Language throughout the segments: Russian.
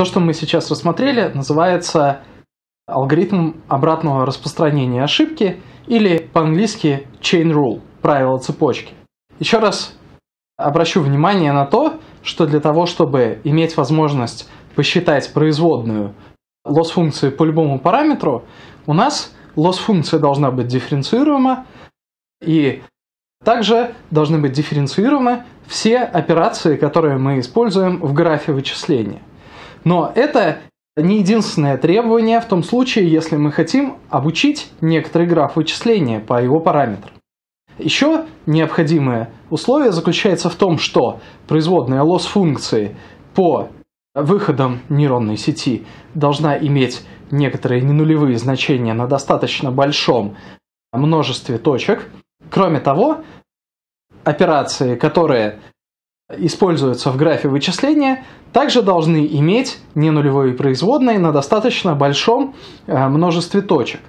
То, что мы сейчас рассмотрели, называется алгоритм обратного распространения ошибки или по-английски chain rule, правило цепочки. Еще раз обращу внимание на то, что для того, чтобы иметь возможность посчитать производную лосс функции по любому параметру, у нас лосс функция должна быть дифференцируема, и также должны быть дифференцированы все операции, которые мы используем в графе вычисления. Но это не единственное требование в том случае, если мы хотим обучить некоторый граф вычисления по его параметрам. Еще необходимое условие заключается в том, что производная лосс функции по выходам нейронной сети должна иметь некоторые ненулевые значения на достаточно большом множестве точек. Кроме того, операции, которые используются в графе вычисления, также должны иметь ненулевые производные на достаточно большом э, множестве точек.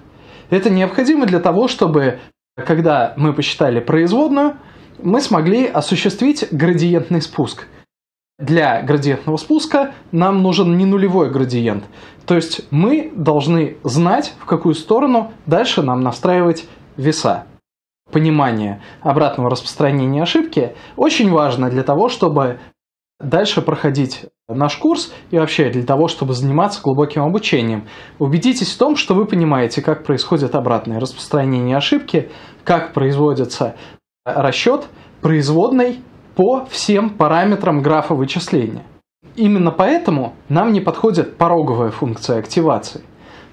Это необходимо для того, чтобы, когда мы посчитали производную, мы смогли осуществить градиентный спуск. Для градиентного спуска нам нужен не нулевой градиент. То есть мы должны знать, в какую сторону дальше нам настраивать веса понимание обратного распространения ошибки очень важно для того, чтобы дальше проходить наш курс и вообще для того, чтобы заниматься глубоким обучением. Убедитесь в том, что вы понимаете, как происходит обратное распространение ошибки, как производится расчет производной по всем параметрам графа вычисления. Именно поэтому нам не подходит пороговая функция активации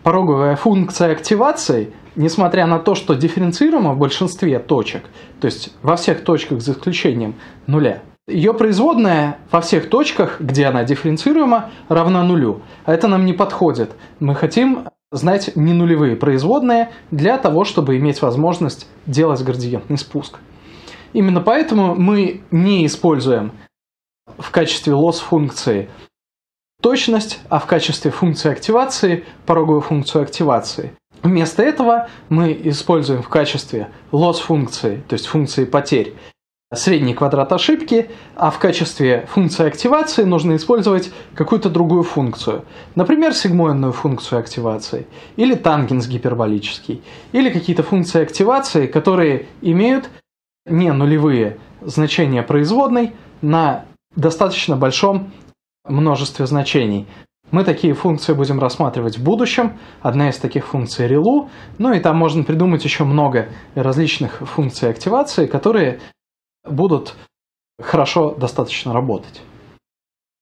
пороговая функция активации, несмотря на то, что дифференцируема в большинстве точек, то есть во всех точках за исключением нуля, ее производная во всех точках, где она дифференцируема, равна нулю. А это нам не подходит. Мы хотим знать не нулевые производные для того, чтобы иметь возможность делать градиентный спуск. Именно поэтому мы не используем в качестве лосс-функции точность, а в качестве функции активации пороговую функцию активации. Вместо этого мы используем в качестве loss функции, то есть функции потерь, средний квадрат ошибки, а в качестве функции активации нужно использовать какую-то другую функцию. Например, сигмоидную функцию активации, или тангенс гиперболический, или какие-то функции активации, которые имеют не нулевые значения производной на достаточно большом множестве значений. Мы такие функции будем рассматривать в будущем. Одна из таких функций relu. Ну и там можно придумать еще много различных функций активации, которые будут хорошо достаточно работать.